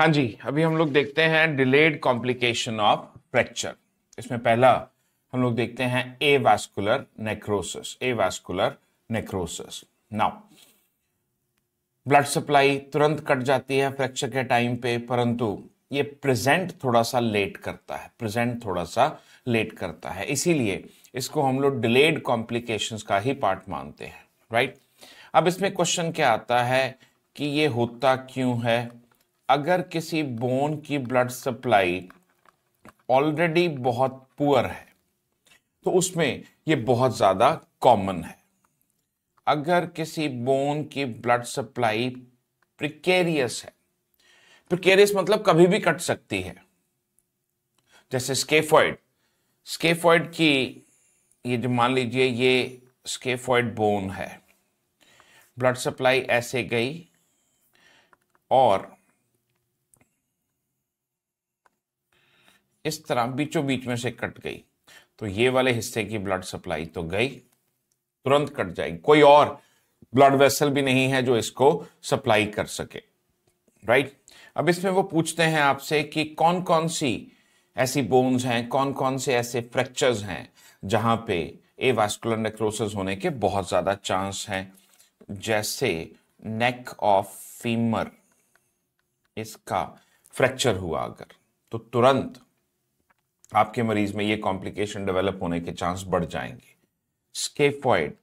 हाँ जी अभी हम लोग देखते हैं डिलेड कॉम्प्लिकेशन ऑफ फ्रैक्चर इसमें पहला हम लोग देखते हैं avascular necrosis avascular necrosis now blood supply तुरंत कट जाती है फ्रैक्चर के टाइम पे परंतु ये प्रेजेंट थोड़ा सा लेट करता है प्रेजेंट थोड़ा सा लेट करता है इसीलिए इसको हम लोग डिलेड कॉम्प्लिकेशन का ही पार्ट मानते हैं राइट अब इसमें क्वेश्चन क्या आता है कि ये होता क्यों है अगर किसी बोन की ब्लड सप्लाई ऑलरेडी बहुत पुअर है तो उसमें ये बहुत ज़्यादा कॉमन है अगर किसी बोन की ब्लड सप्लाई प्रिकेरियस है प्रिकेरियस मतलब कभी भी कट सकती है जैसे स्केफॉइड स्केफॉइड की ये जो मान लीजिए ये स्केफॉइड बोन है ब्लड सप्लाई ऐसे गई और इस तरह बीचों बीच में से कट गई तो ये वाले हिस्से की ब्लड सप्लाई तो गई तुरंत कट जाएगी कोई और ब्लड वेसल भी नहीं है जो इसको सप्लाई कर सके राइट अब इसमें वो पूछते हैं आपसे कि कौन कौन सी ऐसी बोन्स हैं कौन कौन से ऐसे फ्रैक्चर्स हैं जहां पे ए वास्कुलर नेक्रोसिस होने के बहुत ज़्यादा चांस हैं जैसे नेक ऑफ फीमर इसका फ्रैक्चर हुआ अगर तो तुरंत आपके मरीज में ये कॉम्प्लिकेशन डेवलप होने के चांस बढ़ जाएंगे स्केफॉइड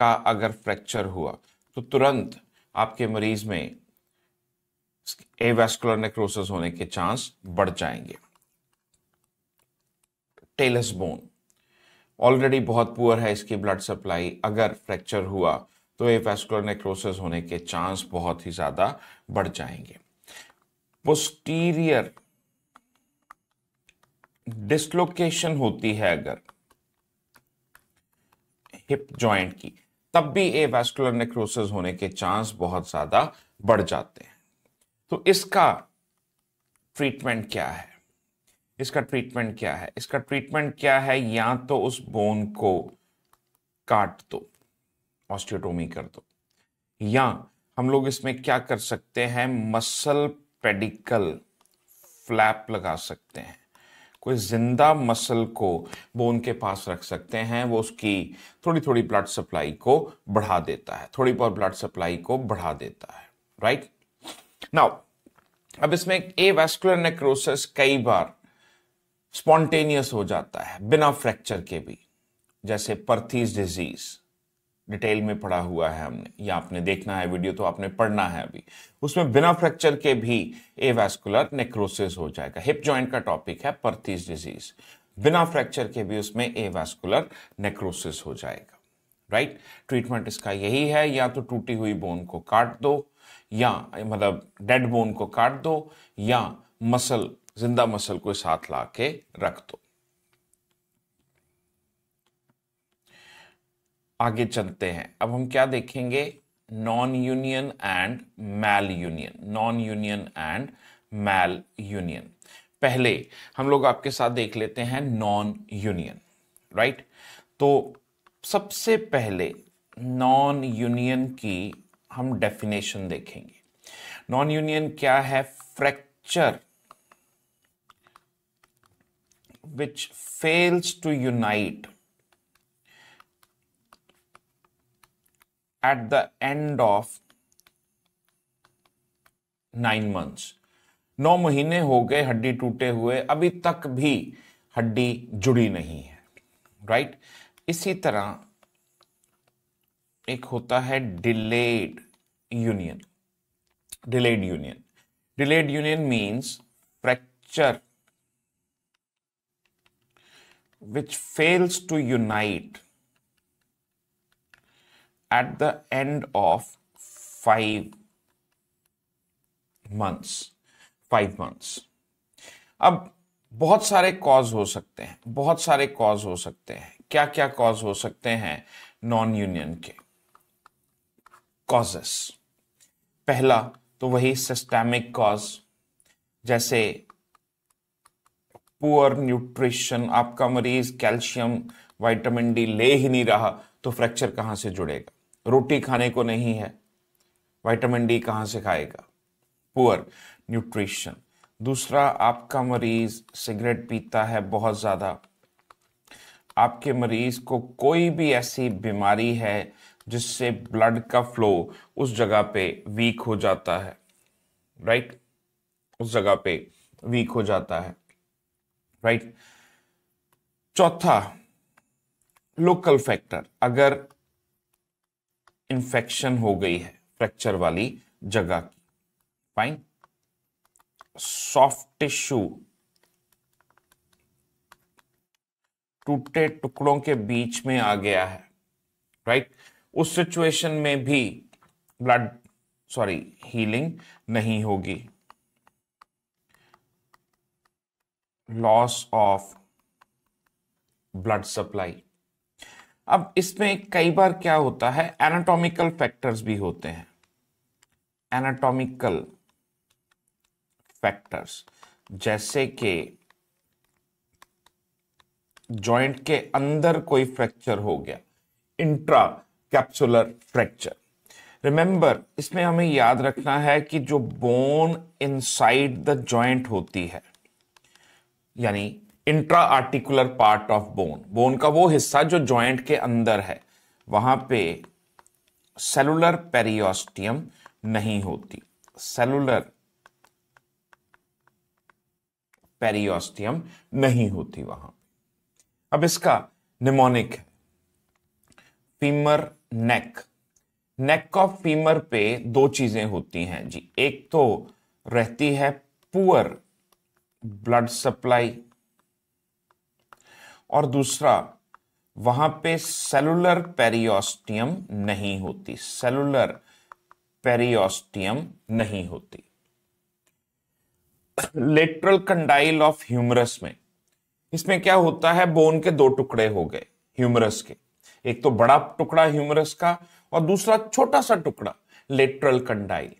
का अगर फ्रैक्चर हुआ तो तुरंत आपके मरीज में एवेस्कुलर नेक्रोसिस होने के चांस बढ़ जाएंगे टेलस बोन ऑलरेडी बहुत पुअर है इसकी ब्लड सप्लाई अगर फ्रैक्चर हुआ तो एवेस्कुलर नेक्रोसिस होने के चांस बहुत ही ज़्यादा बढ़ जाएंगे पोस्टीरियर डिसलोकेशन होती है अगर हिप जॉइंट की तब भी ए वैस्कुलर नेक्रोसिस होने के चांस बहुत ज्यादा बढ़ जाते हैं तो इसका ट्रीटमेंट क्या है इसका ट्रीटमेंट क्या है इसका ट्रीटमेंट क्या है या तो उस बोन को काट दो ऑस्टियोटोमी कर दो या हम लोग इसमें क्या कर सकते हैं मसल पेडिकल फ्लैप लगा सकते हैं कोई जिंदा मसल को बोन के पास रख सकते हैं वो उसकी थोड़ी थोड़ी ब्लड सप्लाई को बढ़ा देता है थोड़ी बहुत ब्लड सप्लाई को बढ़ा देता है राइट नाउ अब इसमें ए वेस्कुलर नेक्रोसिस कई बार स्पॉन्टेनियस हो जाता है बिना फ्रैक्चर के भी जैसे परथीज डिजीज डिटेल में पढ़ा हुआ है हमने या आपने देखना है वीडियो तो आपने पढ़ना है अभी उसमें बिना फ्रैक्चर के भी ए वैस्कुलर नेक्रोसिस हो जाएगा हिप जॉइंट का टॉपिक है परतीस डिजीज बिना फ्रैक्चर के भी उसमें ए वैस्कुलर नेक्रोसिस हो जाएगा राइट ट्रीटमेंट इसका यही है या तो टूटी हुई बोन को काट दो या मतलब डेड बोन को काट दो या मसल जिंदा मसल को साथ ला के रख दो आगे चलते हैं अब हम क्या देखेंगे non union and malunion non union and malunion पहले हम लोग आपके साथ देख लेते हैं नॉन यूनियन राइट तो सबसे पहले नॉन यूनियन की हम डेफिनेशन देखेंगे नॉन यूनियन क्या है fracture which fails to unite at the end of nine months नौ महीने हो गए हड्डी टूटे हुए अभी तक भी हड्डी जुड़ी नहीं है राइट इसी तरह एक होता है delayed union delayed union delayed union means fracture which fails to unite at the end of five months five months अब बहुत सारे कॉज हो सकते हैं बहुत सारे कॉज हो सकते हैं क्या क्या कॉज हो सकते हैं नॉन यूनियन के कॉजेस पहला तो वही सिस्टेमिक कॉज जैसे पुअर न्यूट्रिशन आपका मरीज कैल्शियम विटामिन डी ले ही नहीं रहा तो फ्रैक्चर कहां से जुड़ेगा रोटी खाने को नहीं है विटामिन डी कहां से खाएगा पुअर न्यूट्रिशन दूसरा आपका मरीज सिगरेट पीता है बहुत ज़्यादा आपके मरीज को कोई भी ऐसी बीमारी है जिससे ब्लड का फ्लो उस जगह पे वीक हो जाता है राइट उस जगह पे वीक हो जाता है राइट चौथा लोकल फैक्टर अगर इंफेक्शन हो गई है फ्रैक्चर वाली जगह की फाइन सॉफ्ट टिश्यू टूटे टुकड़ों के बीच में आ गया है राइट उस सिचुएशन में भी ब्लड सॉरी हीलिंग नहीं होगी लॉस ऑफ ब्लड सप्लाई अब इसमें कई बार क्या होता है एनाटॉमिकल फैक्टर्स भी होते हैं एनाटॉमिकल फैक्टर्स जैसे कि जॉइंट के अंदर कोई फ्रैक्चर हो गया इंट्रा कैप्सुलर फ्रैक्चर रिमेंबर इसमें हमें याद रखना है कि जो बोन इनसाइड द जॉइंट होती है यानी intra articular part of bone bone का वो हिस्सा जो जॉइंट के अंदर है वहां पे सेलुलर पेरियोस्टियम नहीं होती सेलुलर पेरियोस्टियम नहीं होती वहां अब इसका निमोनिक है femur neck neck of femur पे दो चीजें होती हैं जी एक तो रहती है पुअर ब्लड सप्लाई और दूसरा वहां पे सेलुलर पेरियोस्टियम नहीं होती सेलुलर पेरियोस्टियम नहीं होती लेटरल कंडाइल ऑफ ह्यूमरस में इसमें क्या होता है बोन के दो टुकड़े हो गए ह्यूमरस के एक तो बड़ा टुकड़ा ह्यूमरस का और दूसरा छोटा सा टुकड़ा लेटरल कंडाइल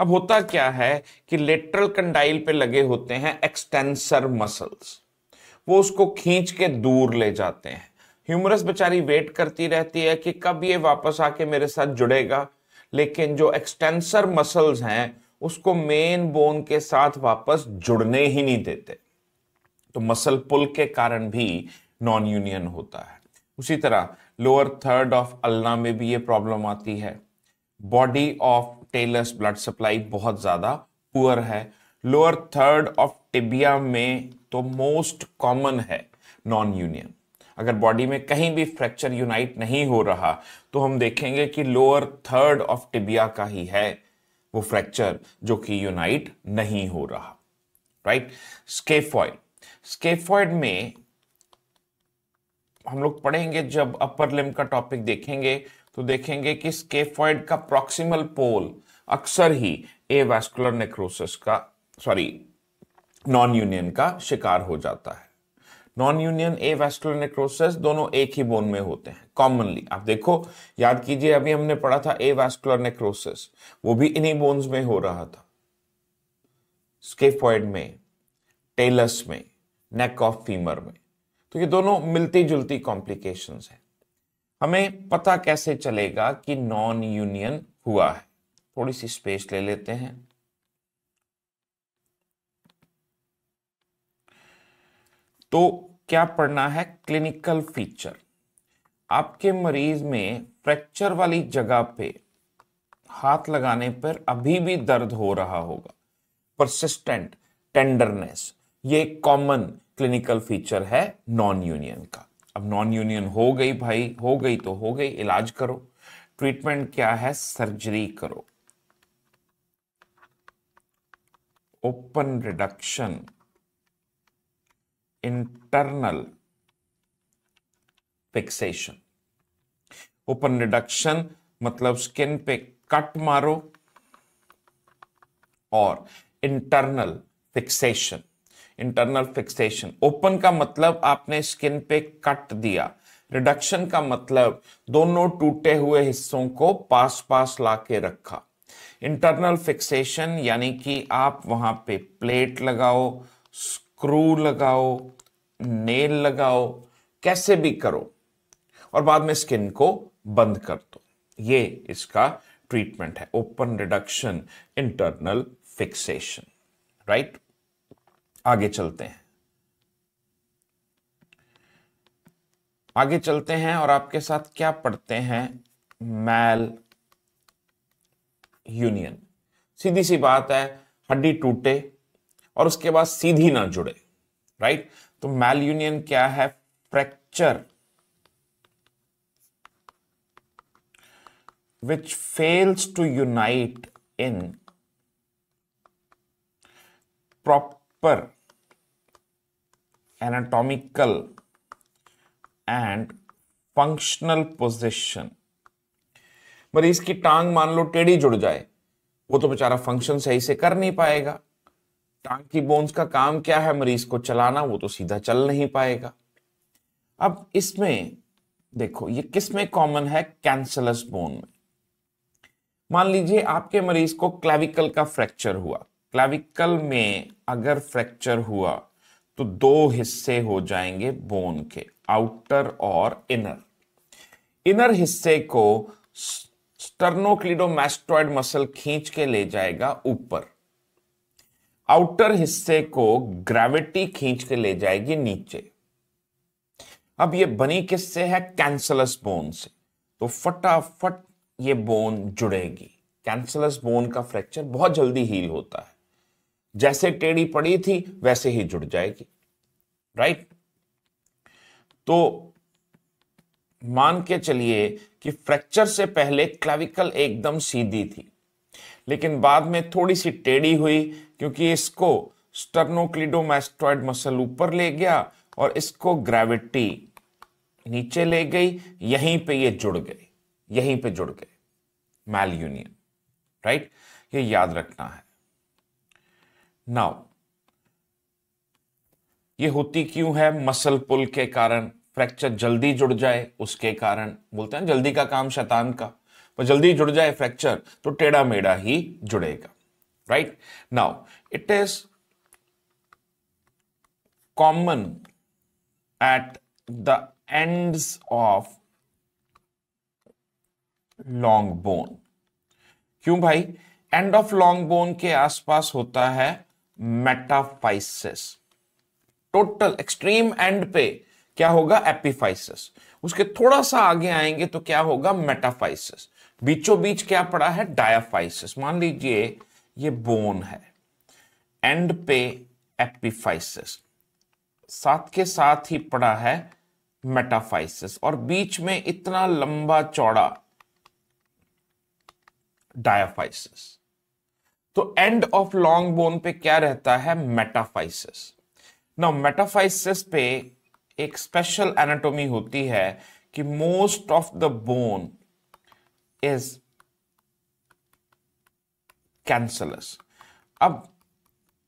अब होता क्या है कि लेटरल कंडाइल पे लगे होते हैं एक्सटेंसर मसल्स वो उसको खींच के दूर ले जाते हैं ह्यूमरस बेचारी वेट करती रहती है कि कब ये वापस आके मेरे साथ जुड़ेगा लेकिन जो एक्सटेंसर मसल्स हैं उसको मेन बोन के साथ वापस जुड़ने ही नहीं देते तो मसल पुल के कारण भी नॉन यूनियन होता है उसी तरह लोअर थर्ड ऑफ अल्ला में भी ये प्रॉब्लम आती है body of talus blood supply बहुत ज़्यादा पुअर है लोअर थर्ड ऑफ टिबिया में तो मोस्ट कॉमन है नॉन यूनियन अगर बॉडी में कहीं भी फ्रैक्चर यूनाइट नहीं हो रहा तो हम देखेंगे कि लोअर थर्ड ऑफ टिबिया का ही है वो फ्रैक्चर जो कि यूनाइट नहीं हो रहा राइट स्केफॉइड स्केफॉइड में हम लोग पढ़ेंगे जब अपर लिम का टॉपिक देखेंगे तो देखेंगे कि स्केफॉइड का प्रॉक्सिमल पोल अक्सर ही ए वैस्कुलर नेक्रोसिस का सॉरी नॉन यूनियन का शिकार हो जाता है non union avascular necrosis दोनों एक ही बोन में होते हैं कॉमनली आप देखो याद कीजिए अभी हमने पढ़ा था ए वेस्कुलर नेक्रोसिस वो भी इन्हीं बोन्स में हो रहा था स्केफॉइड में टेलस में नेक ऑफ फीमर में तो ये दोनों मिलती जुलती कॉम्प्लिकेशन है हमें पता कैसे चलेगा कि नॉन यूनियन हुआ है थोड़ी सी स्पेस ले लेते हैं तो क्या पढ़ना है क्लिनिकल फीचर आपके मरीज में फ्रैक्चर वाली जगह पे हाथ लगाने पर अभी भी दर्द हो रहा होगा परसिस्टेंट टेंडरनेस ये कॉमन क्लिनिकल फीचर है नॉन यूनियन का अब नॉन यूनियन हो गई भाई हो गई तो हो गई इलाज करो ट्रीटमेंट क्या है सर्जरी करो open reduction internal fixation open reduction मतलब स्किन पे कट मारो और internal fixation internal fixation open का मतलब आपने स्किन पे कट दिया रिडक्शन का मतलब दोनों टूटे हुए हिस्सों को पास पास लाके रखा इंटरनल फिक्सेशन यानी कि आप वहां पे प्लेट लगाओ स्क्रू लगाओ नेल लगाओ कैसे भी करो और बाद में स्किन को बंद कर दो ये इसका ट्रीटमेंट है open reduction internal fixation right आगे चलते हैं आगे चलते हैं और आपके साथ क्या पढ़ते हैं मैल यूनियन सीधी सी बात है हड्डी टूटे और उसके बाद सीधी ना जुड़े राइट तो मैल यूनियन क्या है fracture which fails to unite in proper anatomical and functional position मरीज की टांग मान लो टेढ़ी जुड़ जाए वो तो बेचारा फंक्शन सही से कर नहीं पाएगा टांग की बोन्स का काम क्या है मरीज को चलाना वो तो सीधा चल नहीं पाएगा अब इसमें देखो ये किस में कॉमन है कैंसलस बोन में मान लीजिए आपके मरीज को क्लेविकल का फ्रैक्चर हुआ क्लेविकल में अगर फ्रैक्चर हुआ तो दो हिस्से हो जाएंगे बोन के आउटर और इनर इनर हिस्से को स्टर्नोक्लिडोमेस्टॉइड मसल खींच के ले जाएगा ऊपर आउटर हिस्से को ग्रेविटी खींच के ले जाएगी नीचे अब ये बनी किससे है कैंसलस बोन से तो फटाफट ये बोन जुड़ेगी कैंसलस बोन का फ्रैक्चर बहुत जल्दी हील होता है जैसे टेढ़ी पड़ी थी वैसे ही जुड़ जाएगी राइट तो मान के चलिए कि फ्रैक्चर से पहले क्लाविकल एकदम सीधी थी लेकिन बाद में थोड़ी सी टेढ़ी हुई क्योंकि इसको स्टर्नोक्लिडोमास्टॉइड मसल ऊपर ले गया और इसको ग्रेविटी नीचे ले गई यहीं पे ये जुड़ गई यहीं पे जुड़ गए मैल यूनियन राइट ये याद रखना है नाउ ये होती क्यों है मसल पुल के कारण फ्रैक्चर जल्दी जुड़ जाए उसके कारण बोलते हैं जल्दी का काम शैतान का वो जल्दी जुड़ जाए फ्रैक्चर तो टेढ़ा मेढ़ा ही जुड़ेगा right now it is common at the ends of long bone क्यों भाई एंड ऑफ लॉन्ग बोन के आसपास होता है मेटाफाइसिस टोटल एक्सट्रीम एंड पे क्या होगा एपिफाइसिस उसके थोड़ा सा आगे आएंगे तो क्या होगा मेटाफाइसिस बीचों बीच क्या पड़ा है डायाफाइसिस मान लीजिए ये बोन है एंड पे एपिफाइसिस साथ के साथ ही पड़ा है मेटाफाइसिस और बीच में इतना लंबा चौड़ा डायाफाइसिस तो एंड ऑफ लॉन्ग बोन पे क्या रहता है मेटाफाइसिस नाउ मेटाफाइसिस पे एक स्पेशल एनाटोमी होती है कि most of the bone is cancellous अब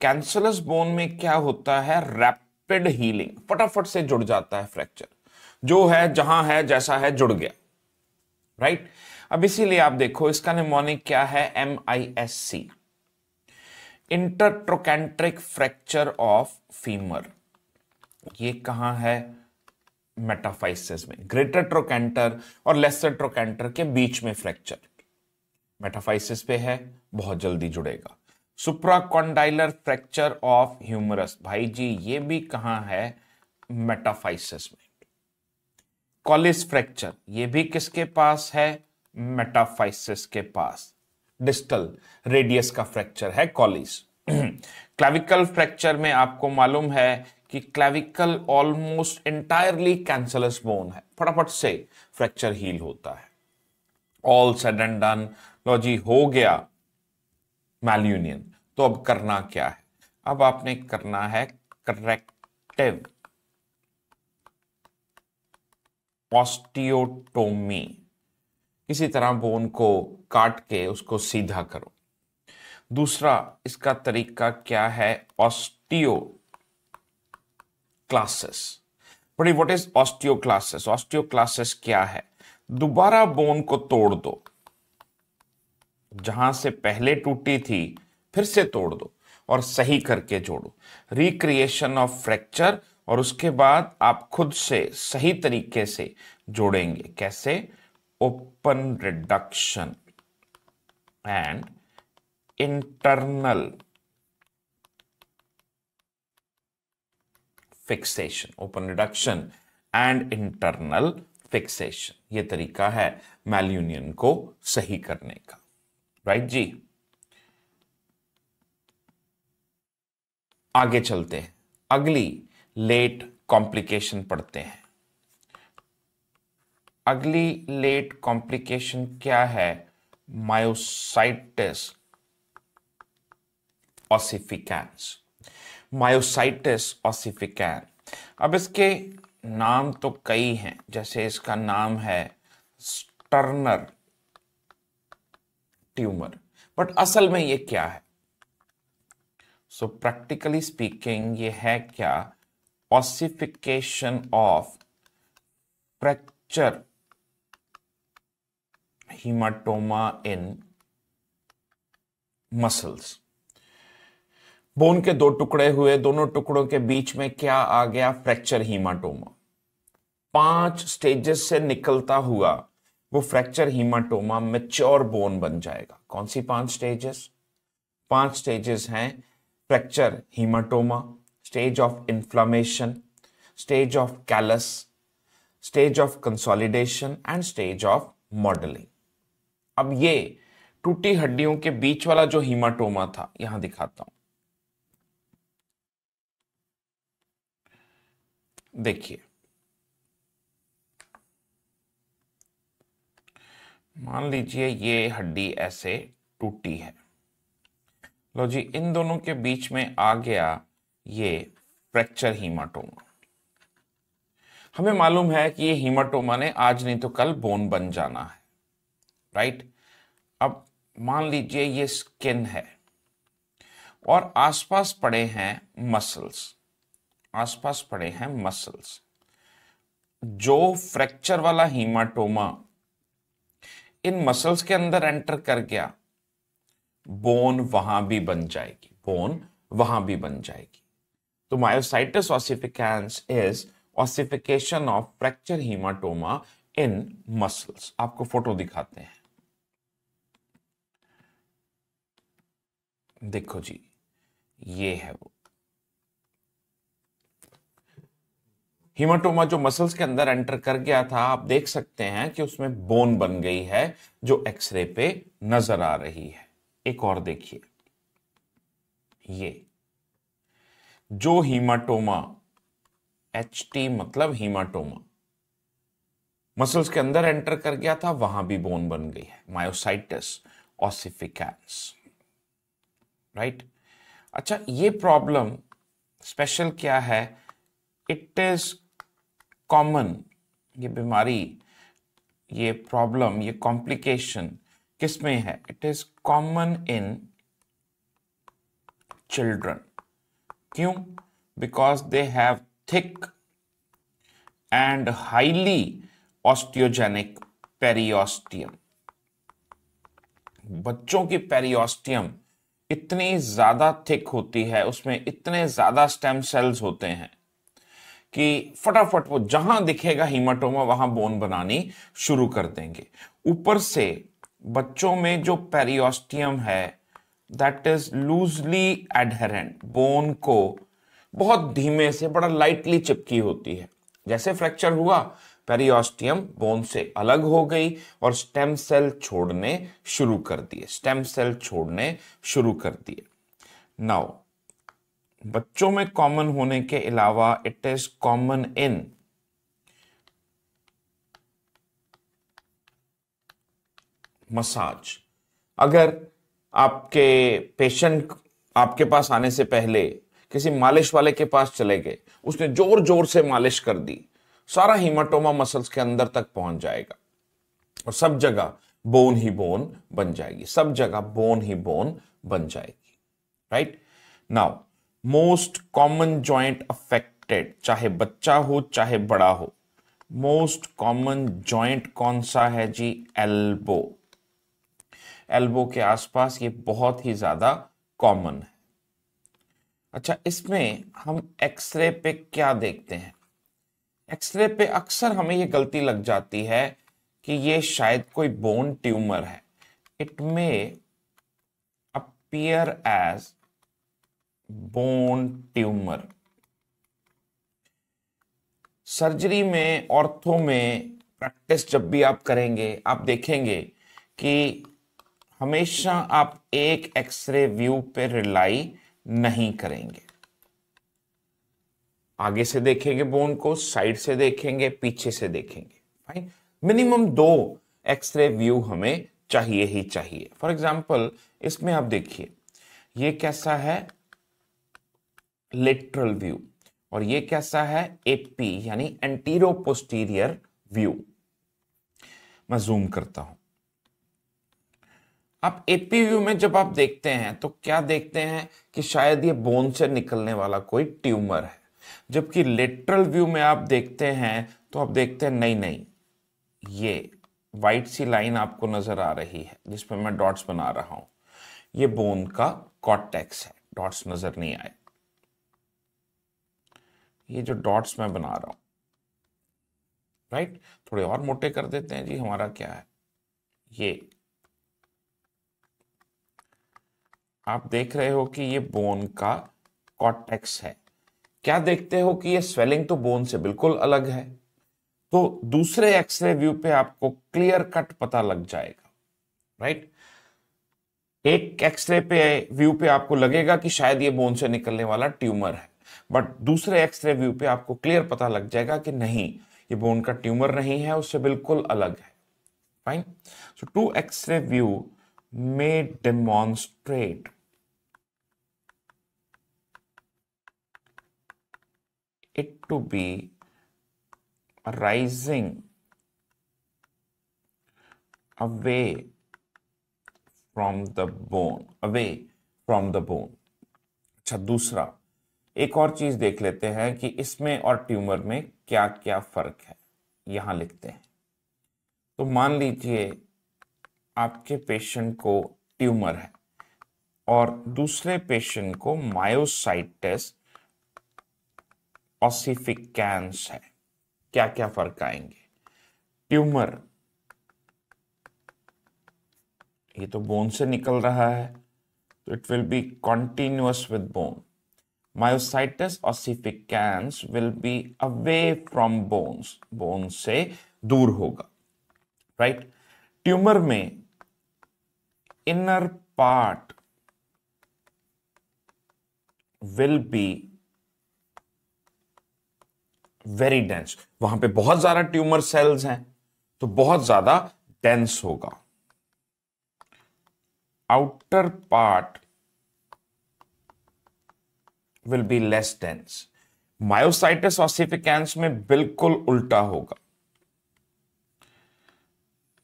कैंसलस बोन में क्या होता है रैपिड हीलिंग फटाफट से जुड़ जाता है फ्रैक्चर जो है जहां है जैसा है जुड़ गया राइट right? अब इसीलिए आप देखो इसका निमोनिक क्या है M I S C intertrochanteric fracture of femur ये कहां है मेटाफाइसिस में ग्रेटर ट्रोकेंटर और लेसर ट्रोकेंटर के बीच में फ्रैक्चर मेटाफाइसिस पे है बहुत जल्दी जुड़ेगा सुप्राकोंडाइलर फ्रैक्चर ऑफ ह्यूमरस भाई जी ये भी कहां है मेटाफाइसिस में कॉलिस फ्रैक्चर ये भी किसके पास है मेटाफाइसिस के पास डिस्टल रेडियस का फ्रैक्चर है कॉलिस क्लाविकल फ्रैक्चर में आपको मालूम है कि clavicle almost entirely cancellous bone है फटाफट से फ्रैक्चर हील होता है ऑल सेड एंड डन लो जी हो गया मैल्यूनियन तो अब करना क्या है अब आपने करना है करेक्टिव ऑस्टियोटोमी किसी तरह बोन को काट के उसको सीधा करो दूसरा इसका तरीका क्या है ऑस्टियो क्लासेस बड़ी व्हाट इज ऑस्टियोक्लासेस ऑस्टियोक्लासेस क्या है दोबारा बोन को तोड़ दो जहां से पहले टूटी थी फिर से तोड़ दो और सही करके जोड़ो रिक्रिएशन ऑफ फ्रैक्चर और उसके बाद आप खुद से सही तरीके से जोड़ेंगे कैसे open reduction and internal fixation open reduction and internal fixation ये तरीका है मैल्यूनियन को सही करने का राइट right जी आगे चलते हैं अगली लेट कॉम्प्लिकेशन पढ़ते हैं अगली लेट कॉम्प्लिकेशन क्या है मायोसाइटिस ऑसिफिकेंस मायोसाइटिस ऑसिफिकैन अब इसके नाम तो कई हैं जैसे इसका नाम है स्टर्नर ट्यूमर बट असल में ये क्या है सो प्रैक्टिकली स्पीकिंग ये है क्या ossification of fracture haematoma in muscles bone के दो टुकड़े हुए दोनों टुकड़ों के बीच में क्या आ गया फ्रैक्चर हीमाटोमा पांच स्टेजेस से निकलता हुआ वो फ्रैक्चर हीमाटोमा मेच्योर बोन बन जाएगा कौन सी पांच स्टेजेस पांच स्टेजेस हैं fracture haematoma stage of inflammation stage of callus stage of consolidation and stage of modelling अब ये टूटी हड्डियों के बीच वाला जो हीमाटोमा था यहां दिखाता हूं देखिए मान लीजिए ये हड्डी ऐसे टूटी है लो जी इन दोनों के बीच में आ गया ये फ्रैक्चर हीमाटोमा हमें मालूम है कि ये हीमाटोमा ने आज नहीं तो कल बोन बन जाना है राइट अब मान लीजिए ये स्किन है और आसपास पड़े हैं मसल्स आसपास पड़े हैं मसल्स जो फ्रैक्चर वाला हीमाटोमा इन मसल्स के अंदर एंटर कर गया बोन वहां भी बन जाएगी बोन वहां भी बन जाएगी तो myositis ossificans is ossification of fracture haematoma in muscles आपको फोटो दिखाते हैं देखो जी ये है वो हिमाटोमा जो मसल्स के अंदर एंटर कर गया था आप देख सकते हैं कि उसमें बोन बन गई है जो एक्सरे पे नजर आ रही है एक और देखिए ये जो हिमाटोमा एच टी मतलब हिमाटोमा मसल्स के अंदर एंटर कर गया था वहां भी बोन बन गई है मायोसाइटिस ऑसिफिकैंस राइट अच्छा ये प्रॉब्लम स्पेशल क्या है इट इज कॉमन ये बीमारी ये प्रॉब्लम ये कॉम्प्लिकेशन किस में है it is common in children क्यों because they have thick and highly osteogenic periosteum बच्चों की पेरियोस्टियम इतनी ज्यादा थिक होती है उसमें इतने ज्यादा स्टेम सेल्स होते हैं कि फटाफट वो जहां दिखेगा हिमाटोमा वहां बोन बनानी शुरू कर देंगे ऊपर से बच्चों में जो पेरियोस्टियम है that is loosely adherent bone को बहुत धीमे से बड़ा लाइटली चिपकी होती है जैसे फ्रैक्चर हुआ पेरियोस्टियम बोन से अलग हो गई और स्टेम सेल छोड़ने शुरू कर दिए स्टेम सेल छोड़ने शुरू कर दिए नाउ बच्चों में कॉमन होने के अलावा it is common in massage अगर आपके पेशेंट आपके पास आने से पहले किसी मालिश वाले के पास चले गए उसने जोर जोर से मालिश कर दी सारा हिमाटोमा मसल्स के अंदर तक पहुंच जाएगा और सब जगह बोन ही बोन बन जाएगी सब जगह बोन ही बोन बन जाएगी right now most common joint affected चाहे बच्चा हो चाहे बड़ा हो मोस्ट कॉमन जॉइंट कौन सा है जी एल्बो एल्बो के आसपास ये बहुत ही ज्यादा कॉमन है अच्छा इसमें हम एक्सरे पे क्या देखते हैं एक्सरे पे अक्सर हमें ये गलती लग जाती है कि ये शायद कोई बोन ट्यूमर है it may appear as bone tumour surgery में ऑर्थो में प्रैक्टिस जब भी आप करेंगे आप देखेंगे कि हमेशा आप एक एक्सरे व्यू पे रिलाई नहीं करेंगे आगे से देखेंगे बोन को साइड से देखेंगे पीछे से देखेंगे फाइन मिनिमम दो एक्सरे व्यू हमें चाहिए ही चाहिए फॉर एग्जाम्पल इसमें आप देखिए ये कैसा है लेटरल व्यू और ये कैसा है एपी यानी एंटीरो पोस्टीरियर व्यू मैं जूम करता हूं आप एपी व्यू में जब आप देखते हैं तो क्या देखते हैं कि शायद ये बोन से निकलने वाला कोई ट्यूमर है जबकि लेटरल व्यू में आप देखते हैं तो आप देखते हैं नहीं नहीं ये वाइट सी लाइन आपको नजर आ रही है जिसपे मैं डॉट्स बना रहा हूं ये बोन का कॉटेक्स है डॉट्स नजर नहीं आए ये जो डॉट्स मैं बना रहा हूं राइट थोड़े और मोटे कर देते हैं जी हमारा क्या है ये आप देख रहे हो कि ये बोन का कॉटेक्स है क्या देखते हो कि ये स्वेलिंग तो बोन से बिल्कुल अलग है तो दूसरे एक्सरे व्यू पे आपको क्लियर कट पता लग जाएगा राइट एक एक्सरे पे व्यू पे आपको लगेगा कि शायद ये बोन से निकलने वाला ट्यूमर है बट दूसरे एक्सरे व्यू पे आपको क्लियर पता लग जाएगा कि नहीं ये बोन का ट्यूमर नहीं है उससे बिल्कुल अलग है fine so two X ray view may demonstrate it to be rising away from the bone away from the bone अच्छा दूसरा एक और चीज देख लेते हैं कि इसमें और ट्यूमर में क्या क्या फर्क है यहां लिखते हैं तो मान लीजिए आपके पेशेंट को ट्यूमर है और दूसरे पेशेंट को मायोसाइटिस कैंस है क्या क्या फर्क आएंगे ट्यूमर ये तो बोन से निकल रहा है तो it will be continuous with bone myositis ossificans will be away from bones bone से दूर होगा राइट right? ट्यूमर में inner part will be very dense वहां पे बहुत ज्यादा ट्यूमर सेल्स हैं तो बहुत ज्यादा डेंस होगा outer part will be less dense myositis ossificans में बिल्कुल उल्टा होगा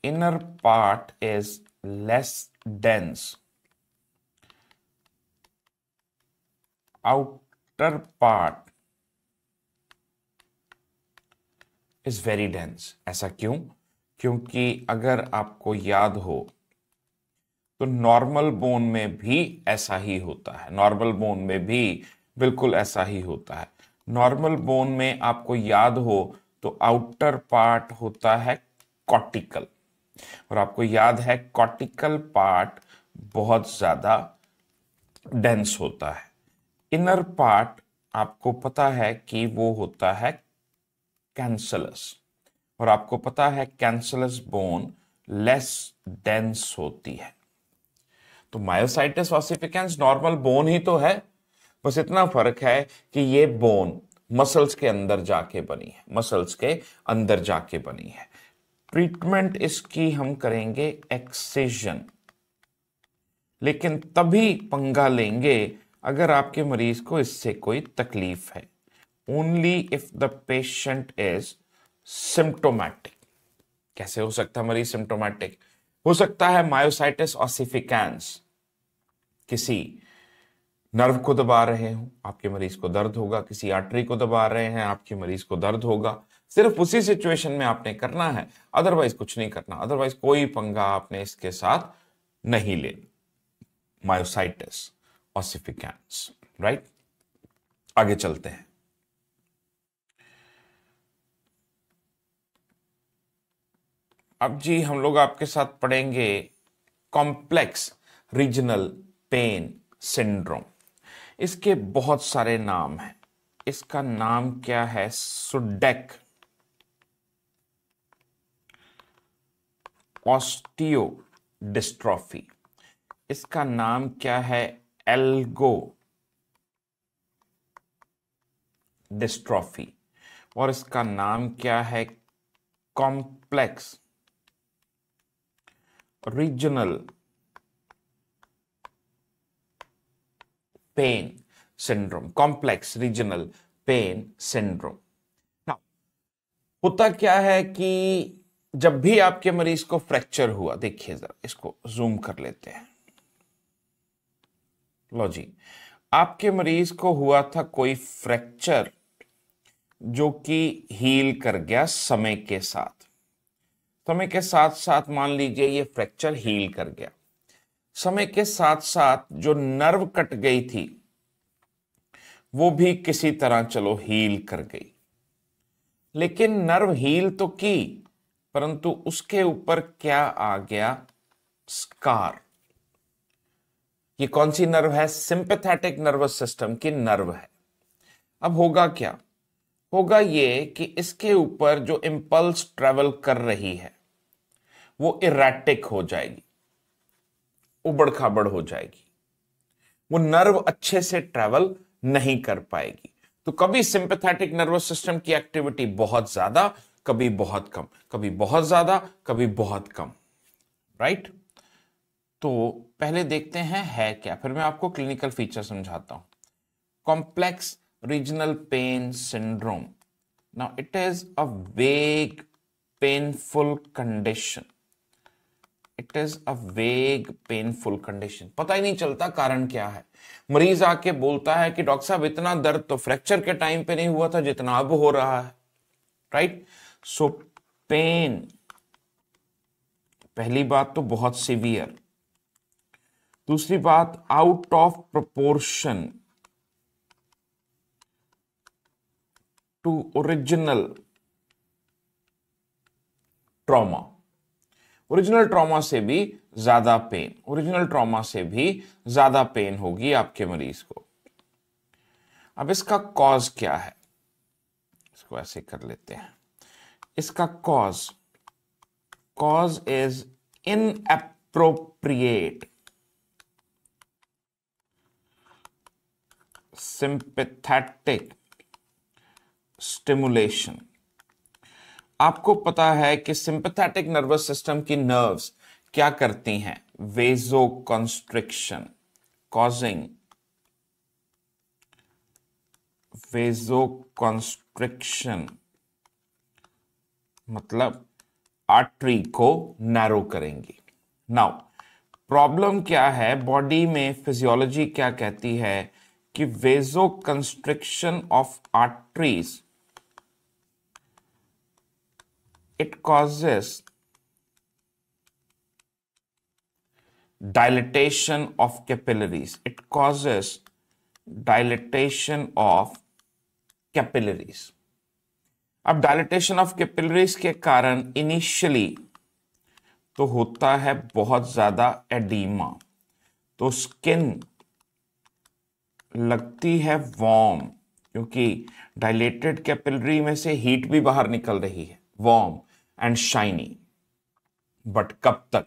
inner part is less dense outer part is very dense ऐसा क्यों क्योंकि अगर आपको याद हो तो नॉर्मल बोन में भी ऐसा ही होता है नॉर्मल बोन में भी बिल्कुल ऐसा ही होता है नॉर्मल बोन में आपको याद हो तो आउटर पार्ट होता है कॉटिकल और आपको याद है कॉटिकल पार्ट बहुत ज्यादा डेंस होता है इनर पार्ट आपको पता है कि वो होता है कैंसलस और आपको पता है कैंसलस बोन लेस डेंस होती है तो मायोसाइटिस ऑसिफिकेंस नॉर्मल बोन ही तो है बस इतना फर्क है कि ये बोन मसल्स के अंदर जाके बनी है मसल्स के अंदर जाके बनी है ट्रीटमेंट इसकी हम करेंगे एक्सेजन लेकिन तभी पंगा लेंगे अगर आपके मरीज को इससे कोई तकलीफ है only if the patient is symptomatic कैसे हो सकता है मरीज सिम्टोमेटिक हो सकता है मायोसाइटिस ऑसिफिकेंस किसी नर्व को दबा रहे हो आपके मरीज को दर्द होगा किसी आर्टरी को दबा रहे हैं आपके मरीज को दर्द होगा सिर्फ उसी सिचुएशन में आपने करना है अदरवाइज कुछ नहीं करना अदरवाइज कोई पंगा आपने इसके साथ नहीं लेना मायोसाइटिस ऑसिफिकैंस राइट आगे चलते हैं अब जी हम लोग आपके साथ पढ़ेंगे कॉम्प्लेक्स रीजनल पेन सिंड्रोम इसके बहुत सारे नाम हैं इसका नाम क्या है सुडेक ऑस्टियो डिस्ट्रॉफी इसका नाम क्या है एल्गो डिस्ट्रॉफी और इसका नाम क्या है complex regional pain syndrome, complex regional pain syndrome. होता क्या है कि जब भी आपके मरीज को फ्रैक्चर हुआ देखिए जरा इसको जूम कर लेते हैं लो जी आपके मरीज को हुआ था कोई फ्रैक्चर जो कि हील कर गया समय के साथ समय के साथ साथ मान लीजिए ये फ्रैक्चर हील कर गया समय के साथ साथ जो नर्व कट गई थी वो भी किसी तरह चलो हील कर गई लेकिन नर्व हील तो की परंतु उसके ऊपर क्या आ गया स्कार ये कौन सी नर्व है सिंपैथेटिक नर्वस सिस्टम की नर्व है अब होगा क्या होगा ये कि इसके ऊपर जो इंपल्स ट्रेवल कर रही है वो इरेटिक हो जाएगी उबड़ खाबड़ हो जाएगी वो नर्व अच्छे से ट्रेवल नहीं कर पाएगी तो कभी सिंपथेटिक नर्वस सिस्टम की एक्टिविटी बहुत ज्यादा कभी बहुत कम कभी बहुत ज्यादा कभी बहुत कम राइट तो पहले देखते हैं है क्या फिर मैं आपको क्लिनिकल फीचर समझाता हूं complex regional pain syndrome now it is a vague painful condition it is a vague painful condition पता ही नहीं चलता कारण क्या है मरीज आके बोलता है कि डॉक्टर साहब इतना दर्द तो फ्रैक्चर के टाइम पे नहीं हुआ था जितना अब हो रहा है राइट सो पेन पहली बात तो बहुत सिवियर दूसरी बात out of proportion to original trauma original trauma से भी ज़्यादा पेन ओरिजिनल ट्रॉमा से भी ज़्यादा पेन होगी आपके मरीज को अब इसका कॉज क्या है इसको ऐसे कर लेते हैं इसका cause cause is inappropriate sympathetic stimulation आपको पता है कि सिंपथेटिक नर्वस सिस्टम की नर्व्स क्या करती हैं vasoconstriction causing vasoconstriction मतलब आर्टरी को नैरो करेंगी नाउ प्रॉब्लम क्या है बॉडी में फिजियोलॉजी क्या कहती है कि vasoconstriction of arteries it causes dilatation of capillaries. It causes dilatation of capillaries. अब डायलिटेशन ऑफ कैपिलरीज के कारण इनिशियली तो होता है बहुत ज्यादा एडीमा तो स्किन लगती है वॉर्म क्योंकि डायलेटेड कैपिलरी में से हीट भी बाहर निकल रही है वॉर्म एंड शाइनी बट कब तक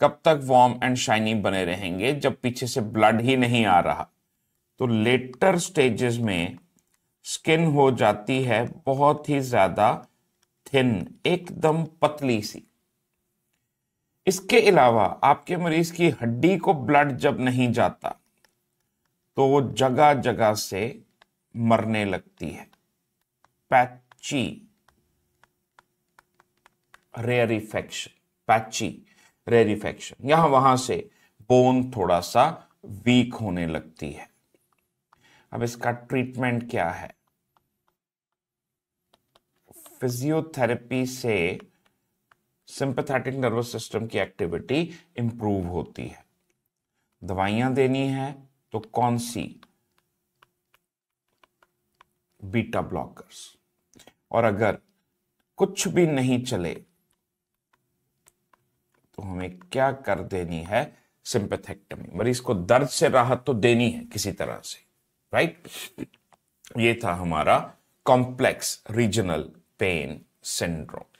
कब तक वार्म एंड शाइनी बने रहेंगे जब पीछे से ब्लड ही नहीं आ रहा तो लेटर स्टेजेस में स्किन हो जाती है बहुत ही ज्यादा थिन एकदम पतली सी इसके अलावा आपके मरीज की हड्डी को ब्लड जब नहीं जाता तो वो जगह जगह से मरने लगती है पैची रेरिफेक्शन पैची रेरिफेक्शन यहां वहां से बोन थोड़ा सा वीक होने लगती है अब इसका ट्रीटमेंट क्या है फिजियोथेरेपी से सिंपथेटिक नर्वस सिस्टम की एक्टिविटी इंप्रूव होती है दवाइयां देनी है तो कौन सी बीटा ब्लॉकर्स और अगर कुछ भी नहीं चले तो हमें क्या कर देनी है सिंपेथेक्टमी मरीज को दर्द से राहत तो देनी है किसी तरह से राइट ये था हमारा कॉम्प्लेक्स रीजनल पेन सिंड्रोम